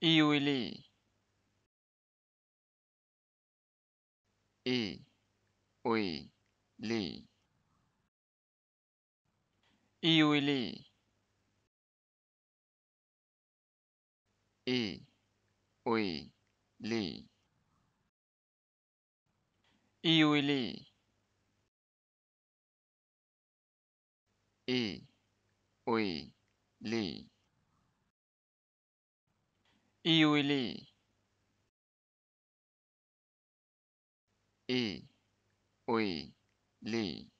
июлей и уй ли июли и уй ли июли и уй ли iuili i ui